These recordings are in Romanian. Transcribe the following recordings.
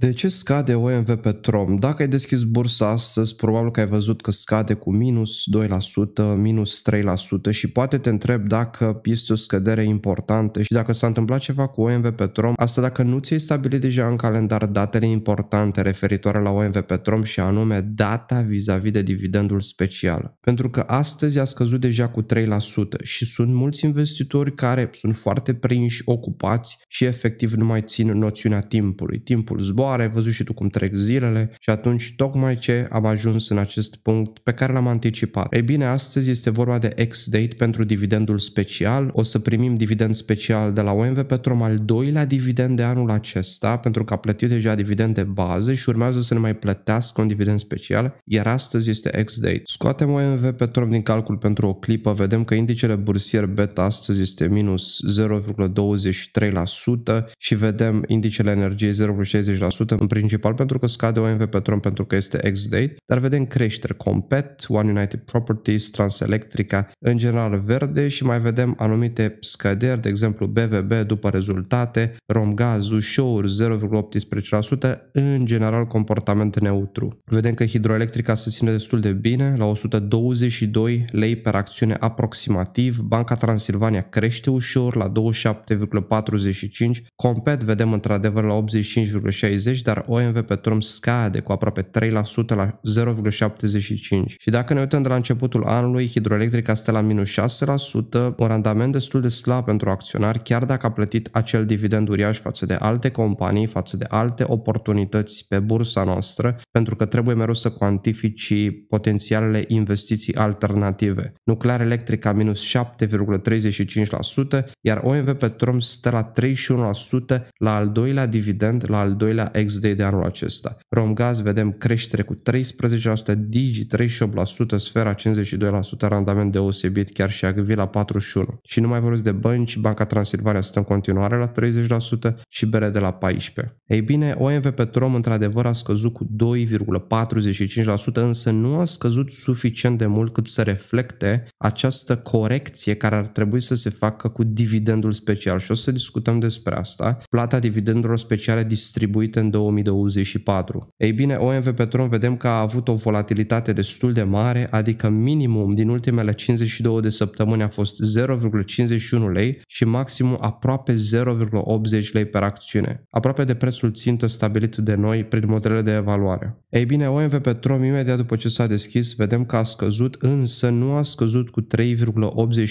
De ce scade OMV Petrom? Dacă ai deschis bursa astăzi, probabil că ai văzut că scade cu minus 2%, minus 3% și poate te întreb dacă este o scădere importantă și dacă s-a întâmplat ceva cu OMV Petrom, asta dacă nu ți-ai stabilit deja în calendar datele importante referitoare la OMV Petrom și anume data vis-a-vis de dividendul special. Pentru că astăzi a scăzut deja cu 3% și sunt mulți investitori care sunt foarte prinși, ocupați și efectiv nu mai țin noțiunea timpului. Timpul zboară soare, ai văzut și tu cum trec zilele și atunci tocmai ce am ajuns în acest punct pe care l-am anticipat. Ei bine, astăzi este vorba de ex-date pentru dividendul special. O să primim dividend special de la OMV Petrom al doilea dividend de anul acesta pentru că a plătit deja dividend de bază și urmează să ne mai plătească un dividend special, iar astăzi este ex-date. Scoatem OMV Petrom din calcul pentru o clipă, vedem că indicele bursier beta astăzi este minus 0,23% și vedem indicele energiei 0,60% în principal pentru că scade OMV Petrom pentru că este ex-date, dar vedem creșteri Compet, One United Properties, Transelectrica, în general verde și mai vedem anumite scăderi, de exemplu BVB după rezultate, Romgaz, ușor 0,18%, în general comportament neutru. Vedem că hidroelectrica se ține destul de bine, la 122 lei per acțiune aproximativ, Banca Transilvania crește ușor la 27,45, Compet vedem într-adevăr la 85,60, 30, dar OMV Petrom scade cu aproape 3% la 0,75. Și dacă ne uităm de la începutul anului, hidroelectrica stă la minus 6%, un randament destul de slab pentru acționari, chiar dacă a plătit acel dividend uriaș față de alte companii, față de alte oportunități pe bursa noastră, pentru că trebuie mereu să cuantifici potențialele investiții alternative. Nuclear electrica minus 7,35%, iar OMV Petrom stă la 31% la al doilea dividend, la al doilea XD de anul acesta. Romgaz vedem creștere cu 13%, Digi 38%, Sfera 52%, randament deosebit, chiar și Agvi la 41%. Și nu mai vorbesc de bănci, Banca Transilvania stă în continuare la 30% și BRD la 14%. Ei bine, OMV Petrom într-adevăr a scăzut cu 2,45%, însă nu a scăzut suficient de mult cât să reflecte această corecție care ar trebui să se facă cu dividendul special și o să discutăm despre asta. Plata dividendelor speciale distribuite în în 2024. Ei bine, OMV Petrom vedem că a avut o volatilitate destul de mare, adică minimum din ultimele 52 de săptămâni a fost 0,51 lei și maximum aproape 0,80 lei per acțiune, aproape de prețul țintă stabilit de noi prin modelele de evaluare. Ei bine, OMV Petrom imediat după ce s-a deschis, vedem că a scăzut, însă nu a scăzut cu 3,88%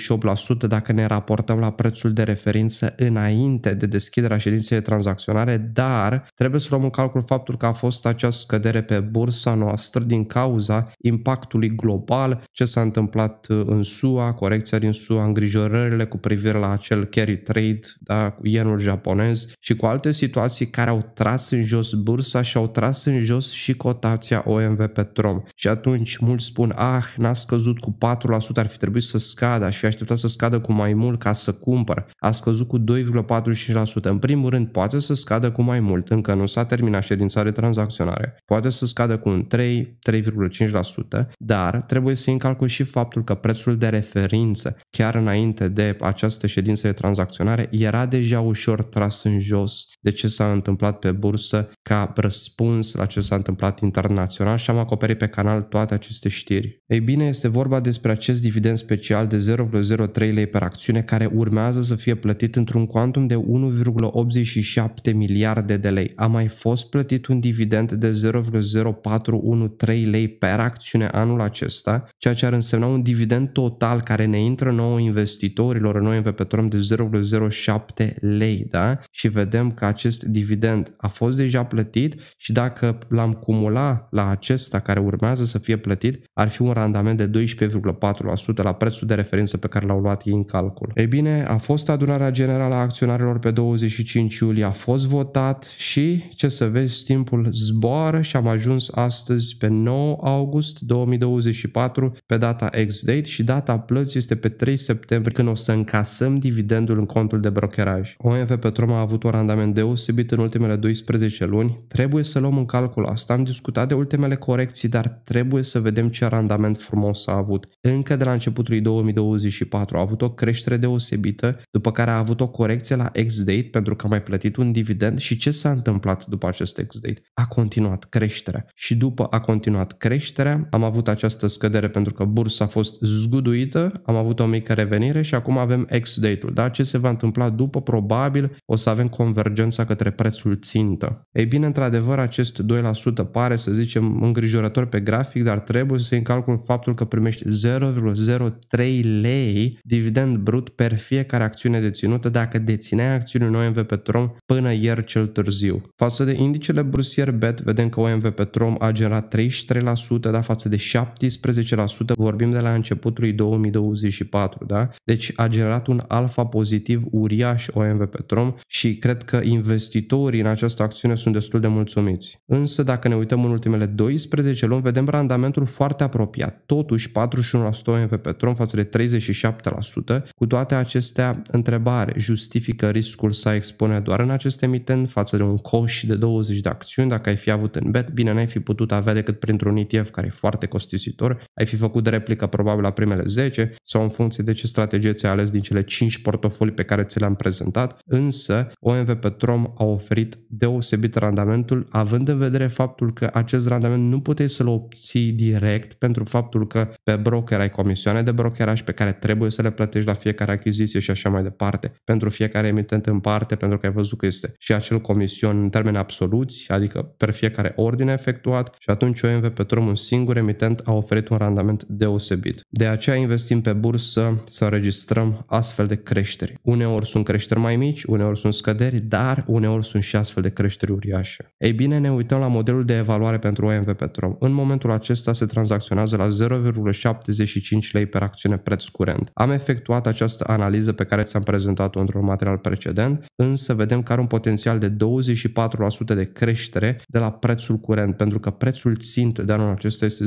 dacă ne raportăm la prețul de referință înainte de deschiderea ședinței tranzacționare, dar trebuie să să luăm în calcul faptul că a fost această scădere pe bursa noastră din cauza impactului global, ce s-a întâmplat uh, în SUA, corecția din SUA, îngrijorările cu privire la acel carry trade, da, cu ienul japonez și cu alte situații care au tras în jos bursa și au tras în jos și cotația OMV Petrom. Și atunci mulți spun, ah, n-a scăzut cu 4%, ar fi trebuit să scadă, aș fi așteptat să scadă cu mai mult ca să cumpăr. A scăzut cu 2,45%. În primul rând, poate să scadă cu mai mult, încă nu s s-a terminat ședința de tranzacționare. Poate să scadă cu un 3-3,5%, dar trebuie să încalcul și faptul că prețul de referință, chiar înainte de această ședință de tranzacționare, era deja ușor tras în jos de ce s-a întâmplat pe bursă ca răspuns la ce s-a întâmplat internațional și am acoperit pe canal toate aceste știri. Ei bine, este vorba despre acest dividend special de 0,03 lei per acțiune care urmează să fie plătit într-un quantum de 1,87 miliarde de lei. Am mai fost plătit un dividend de 0,0413 lei per acțiune anul acesta, ceea ce ar însemna un dividend total care ne intră nouă investitorilor, noi în Petrom de 0,07 lei, da? Și vedem că acest dividend a fost deja plătit și dacă l-am cumula la acesta care urmează să fie plătit, ar fi un randament de 12,4% la prețul de referință pe care l-au luat ei în calcul. Ei bine, a fost adunarea generală a acționarilor pe 25 iulie, a fost votat și ce să vezi, timpul zboară și am ajuns astăzi pe 9 august 2024 pe data ex-date și data plății este pe 3 septembrie când o să încasăm dividendul în contul de brokeraj. OMV Petrom a avut un randament deosebit în ultimele 12 luni. Trebuie să luăm în calcul asta. Am discutat de ultimele corecții, dar trebuie să vedem ce randament frumos a avut. Încă de la începutul 2024 a avut o creștere deosebită, după care a avut o corecție la ex-date pentru că a mai plătit un dividend și ce s-a întâmplat urmat după acest ex-date. A continuat creșterea și după a continuat creșterea am avut această scădere pentru că bursa a fost zguduită, am avut o mică revenire și acum avem ex-date-ul. Da? Ce se va întâmpla după? Probabil o să avem convergența către prețul țintă. Ei bine, într-adevăr, acest 2% pare, să zicem, îngrijorător pe grafic, dar trebuie să i încalcul faptul că primești 0,03 lei dividend brut per fiecare acțiune deținută dacă dețineai acțiuni în OMV Petrom până ieri cel târziu. Față de indicele bursier BET, vedem că OMV Petrom a generat 33%, dar față de 17%, vorbim de la începutul lui 2024, da? Deci a generat un alfa pozitiv uriaș OMV Petrom și cred că investitorii în această acțiune sunt destul de mulțumiți. Însă, dacă ne uităm în ultimele 12 luni, vedem randamentul foarte apropiat, totuși 41% OMV Petrom față de 37%. Cu toate acestea, întrebare, justifică riscul să expună doar în acest emitent față de un coș și de 20 de acțiuni, dacă ai fi avut în bet, bine, n-ai fi putut avea decât printr-un ETF care e foarte costisitor, ai fi făcut replica probabil la primele 10 sau în funcție de ce strategie ți-ai ales din cele 5 portofolii pe care ți le-am prezentat, însă OMV Petrom a oferit deosebit randamentul, având în vedere faptul că acest randament nu puteai să-l obții direct pentru faptul că pe broker ai comisioane de brokeraj pe care trebuie să le plătești la fiecare achiziție și așa mai departe, pentru fiecare emitent în parte, pentru că ai văzut că este și acel comision în termen termeni absoluți, adică per fiecare ordine efectuat și atunci OMV Petrom, un singur emitent, a oferit un randament deosebit. De aceea investim pe bursă să înregistrăm astfel de creșteri. Uneori sunt creșteri mai mici, uneori sunt scăderi, dar uneori sunt și astfel de creșteri uriașe. Ei bine, ne uităm la modelul de evaluare pentru OMV Petrom. În momentul acesta se tranzacționează la 0,75 lei per acțiune preț curent. Am efectuat această analiză pe care ți-am prezentat-o într-un material precedent, însă vedem că are un potențial de 24 4% de creștere de la prețul curent, pentru că prețul țint de anul acesta este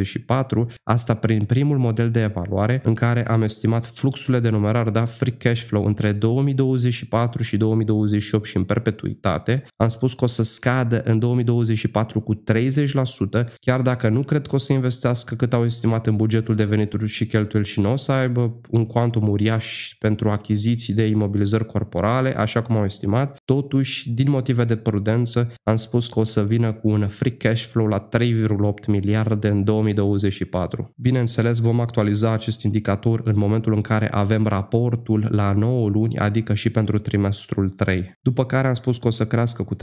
0,94, asta prin primul model de evaluare în care am estimat fluxurile de numerar, da, free cash flow între 2024 și 2028 și în perpetuitate. Am spus că o să scadă în 2024 cu 30%, chiar dacă nu cred că o să investească cât au estimat în bugetul de venituri și cheltuieli și nu o să aibă un cuantum uriaș pentru achiziții de imobilizări corporale, așa cum au estimat. Totuși, din motive motive de prudență, am spus că o să vină cu un free cash flow la 3,8 miliarde în 2024. Bineînțeles, vom actualiza acest indicator în momentul în care avem raportul la 9 luni, adică și pentru trimestrul 3. După care am spus că o să crească cu 3%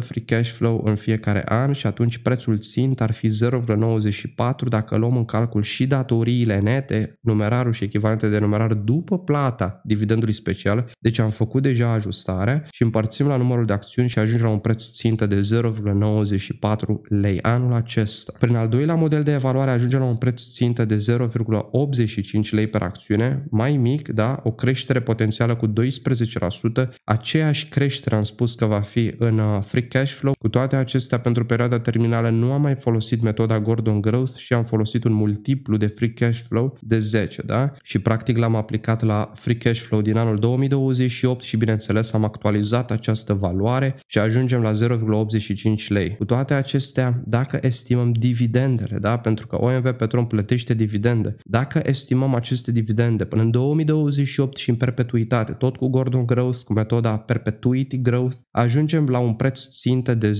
free cash flow în fiecare an și atunci prețul țint ar fi 0,94 dacă luăm în calcul și datoriile nete, numerarul și echivalente de numerar după plata dividendului special, deci am făcut deja ajustarea și împărțim la numărul de acțiuni și și ajunge la un preț țintă de 0,94 lei anul acesta. Prin al doilea model de evaluare ajunge la un preț țintă de 0,85 lei per acțiune, mai mic, da, o creștere potențială cu 12%, aceeași creștere am spus că va fi în uh, free cash flow. Cu toate acestea, pentru perioada terminală nu am mai folosit metoda Gordon Growth și am folosit un multiplu de free cash flow de 10, da? Și practic l-am aplicat la free cash flow din anul 2028 și bineînțeles am actualizat această valoare și ajungem la 0,85 lei. Cu toate acestea, dacă estimăm dividendele, da? pentru că OMV Petrom plătește dividende, dacă estimăm aceste dividende până în 2028 și în perpetuitate, tot cu Gordon Growth, cu metoda Perpetuity Growth, ajungem la un preț țintă de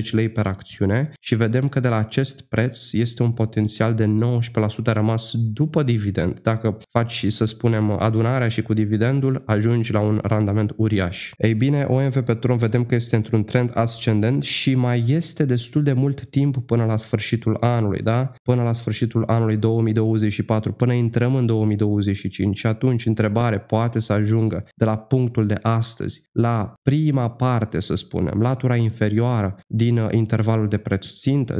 0,90 lei per acțiune și vedem că de la acest preț este un potențial de 19% rămas după dividend. Dacă faci, să spunem, adunarea și cu dividendul, ajungi la un randament uriaș. Ei bine, OMV Penelope Petron vedem că este într-un trend ascendent și mai este destul de mult timp până la sfârșitul anului, da? Până la sfârșitul anului 2024, până intrăm în 2025 și atunci întrebare poate să ajungă de la punctul de astăzi la prima parte, să spunem, latura inferioară din uh, intervalul de preț țintă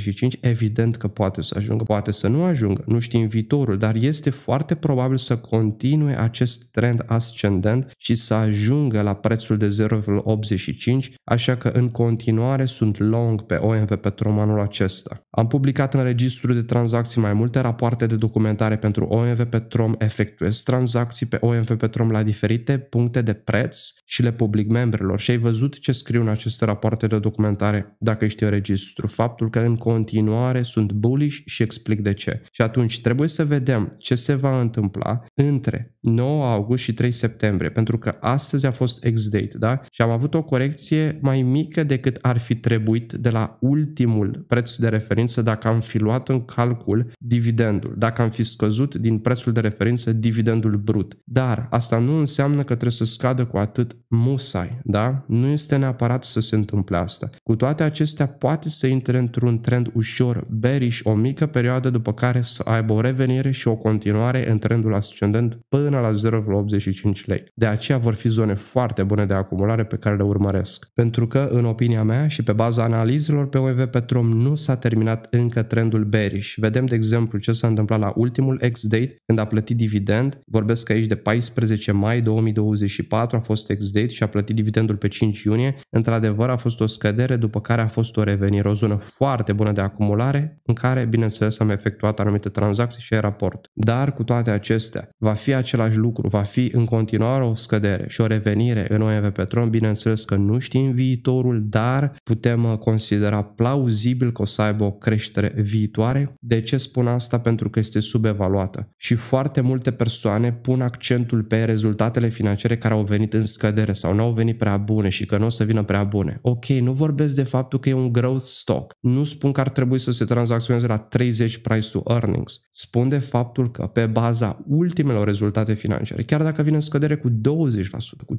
0,85, evident că poate să ajungă, poate să nu ajungă, nu știm viitorul, dar este foarte probabil să continue acest trend ascendent și să ajungă la prețul de 0,85, așa că în continuare sunt long pe OMV Petrom anul acesta. Am publicat în registru de tranzacții mai multe rapoarte de documentare pentru OMV Petrom, efectuez tranzacții pe OMV Petrom la diferite puncte de preț și le public membrilor și ai văzut ce scriu în aceste rapoarte de documentare, dacă ești în registru, faptul că în continuare sunt bullish și explic de ce. Și atunci trebuie să vedem ce se va întâmpla între 9 august și 3 septembrie, pentru că astăzi a fost ex-date da? Și am avut o corecție mai mică decât ar fi trebuit de la ultimul preț de referință dacă am fi luat în calcul dividendul, dacă am fi scăzut din prețul de referință dividendul brut. Dar asta nu înseamnă că trebuie să scadă cu atât musai, da? Nu este neapărat să se întâmple asta. Cu toate acestea, poate să intre într-un trend ușor bearish, o mică perioadă după care să aibă o revenire și o continuare în trendul ascendent până la 0,85 lei. De aceea vor fi zone foarte bune de acum acumulare pe care le urmăresc. Pentru că, în opinia mea și pe baza analizelor pe OMV Petrom, nu s-a terminat încă trendul bearish. Vedem, de exemplu, ce s-a întâmplat la ultimul ex-date când a plătit dividend. Vorbesc aici de 14 mai 2024, a fost ex-date și a plătit dividendul pe 5 iunie. Într-adevăr, a fost o scădere, după care a fost o revenire, o zonă foarte bună de acumulare, în care, bineînțeles, am efectuat anumite tranzacții și raport. Dar, cu toate acestea, va fi același lucru, va fi în continuare o scădere și o revenire în OMV Petrom Petron, bineînțeles că nu știm viitorul, dar putem uh, considera plauzibil că o să aibă o creștere viitoare. De ce spun asta? Pentru că este subevaluată. Și foarte multe persoane pun accentul pe rezultatele financiare care au venit în scădere sau nu au venit prea bune și că nu o să vină prea bune. Ok, nu vorbesc de faptul că e un growth stock. Nu spun că ar trebui să se tranzacționeze la 30 price to earnings. Spun de faptul că pe baza ultimelor rezultate financiare, chiar dacă vine în scădere cu 20%, cu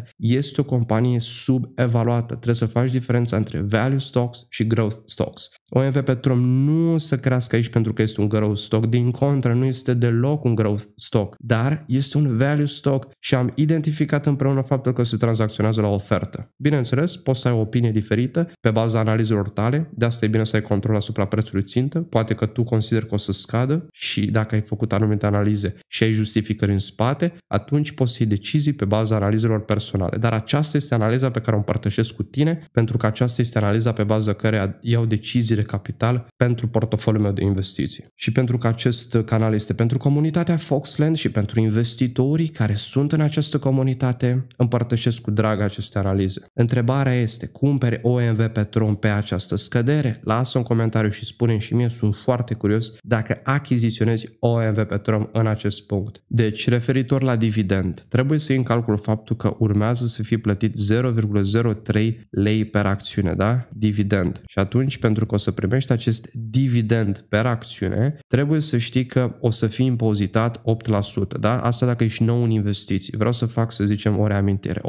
15%, este o companie subevaluată. Trebuie să faci diferența între value stocks și growth stocks. OMV Petrom nu o să crească aici pentru că este un growth stock, din contră nu este deloc un growth stock, dar este un value stock și am identificat împreună faptul că se tranzacționează la ofertă. Bineînțeles, poți să ai o opinie diferită pe baza analizelor tale, de asta e bine să ai control asupra prețului țintă, poate că tu consider că o să scadă și dacă ai făcut anumite analize și ai justificări în spate, atunci poți să iei decizii pe baza analizelor personale personale. Dar aceasta este analiza pe care o împărtășesc cu tine, pentru că aceasta este analiza pe bază care iau decizii de capital pentru portofoliul meu de investiții. Și pentru că acest canal este pentru comunitatea Foxland și pentru investitorii care sunt în această comunitate, împărtășesc cu drag aceste analize. Întrebarea este, cumpere OMV Petrom pe această scădere? Lasă un comentariu și spune și mie, sunt foarte curios dacă achiziționezi OMV Petrom în acest punct. Deci, referitor la dividend, trebuie să iei în calcul faptul că urmează urmează să fie plătit 0,03 lei per acțiune, da? Dividend. Și atunci, pentru că o să primești acest dividend per acțiune, trebuie să știi că o să fii impozitat 8%, da? Asta dacă ești nou în investiții. Vreau să fac, să zicem, o reamintire.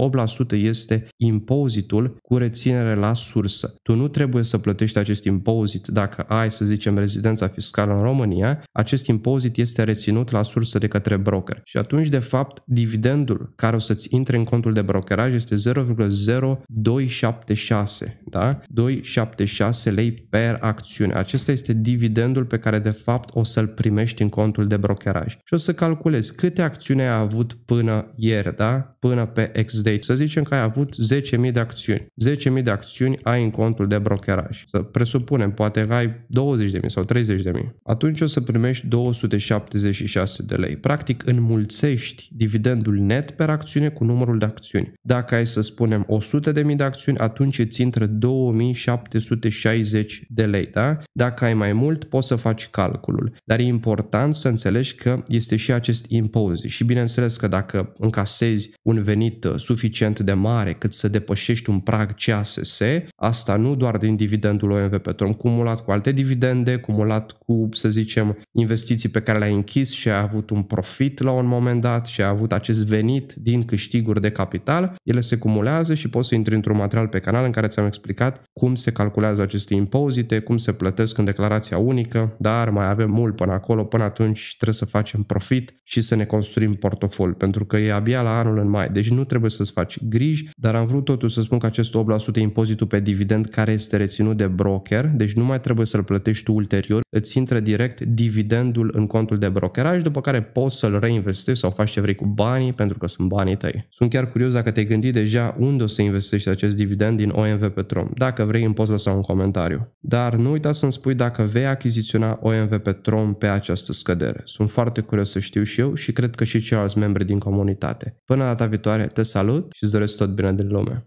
8% este impozitul cu reținere la sursă. Tu nu trebuie să plătești acest impozit dacă ai, să zicem, rezidența fiscală în România. Acest impozit este reținut la sursă de către broker. Și atunci, de fapt, dividendul care o să-ți intre în contul de brokeraj este 0,0276, da? 276 lei per acțiune. Acesta este dividendul pe care de fapt o să-l primești în contul de brokeraj. Și o să calculezi câte acțiuni ai avut până ieri, da? Până pe ex-date. Să zicem că ai avut 10.000 de acțiuni. 10.000 de acțiuni ai în contul de brokeraj. Să presupunem, poate că ai 20.000 sau 30.000. Atunci o să primești 276 de lei. Practic înmulțești dividendul net per acțiune cu numărul de acțiuni acțiuni. Dacă ai să spunem 100.000 de acțiuni, atunci îți intră 2760 de lei, da? Dacă ai mai mult, poți să faci calculul. Dar e important să înțelegi că este și acest impozit. Și bineînțeles că dacă încasezi un venit uh, suficient de mare cât să depășești un prag CASS, asta nu doar din dividendul OMV Petrom, cumulat cu alte dividende, cumulat cu, să zicem, investiții pe care le-ai închis și ai avut un profit la un moment dat și ai avut acest venit din câștiguri de capital capital, ele se cumulează și poți să intri într-un material pe canal în care ți-am explicat cum se calculează aceste impozite, cum se plătesc în declarația unică, dar mai avem mult până acolo, până atunci trebuie să facem profit și să ne construim portofol, pentru că e abia la anul în mai, deci nu trebuie să-ți faci griji, dar am vrut totuși să spun că acest 8% impozitul pe dividend care este reținut de broker, deci nu mai trebuie să-l plătești tu ulterior, îți intră direct dividendul în contul de brokeraj, după care poți să-l reinvestești sau faci ce vrei cu banii, pentru că sunt banii tăi. Sunt chiar curios curios dacă te-ai gândit deja unde o să investești acest dividend din OMV Petrom. Dacă vrei, îmi poți lăsa un comentariu. Dar nu uita să-mi spui dacă vei achiziționa OMV Petrom pe această scădere. Sunt foarte curios să știu și eu și cred că și ceilalți membri din comunitate. Până data viitoare, te salut și îți doresc tot bine din lume!